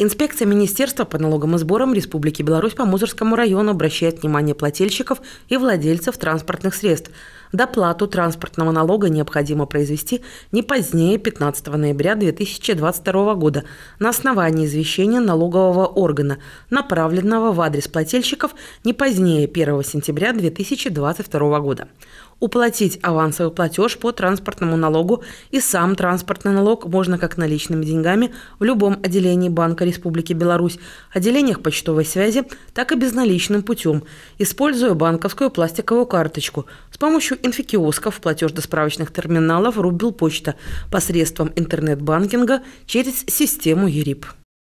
Инспекция Министерства по налогам и сборам Республики Беларусь по Мусорскому району обращает внимание плательщиков и владельцев транспортных средств – Доплату транспортного налога необходимо произвести не позднее 15 ноября 2022 года на основании извещения налогового органа, направленного в адрес плательщиков не позднее 1 сентября 2022 года уплатить авансовый платеж по транспортному налогу и сам транспортный налог можно как наличными деньгами в любом отделении Банка Республики Беларусь, отделениях почтовой связи, так и безналичным путем, используя банковскую пластиковую карточку с помощью инфекиосков платежно справочных терминалов, Рубил почта посредством интернет-банкинга через систему ЕРИП.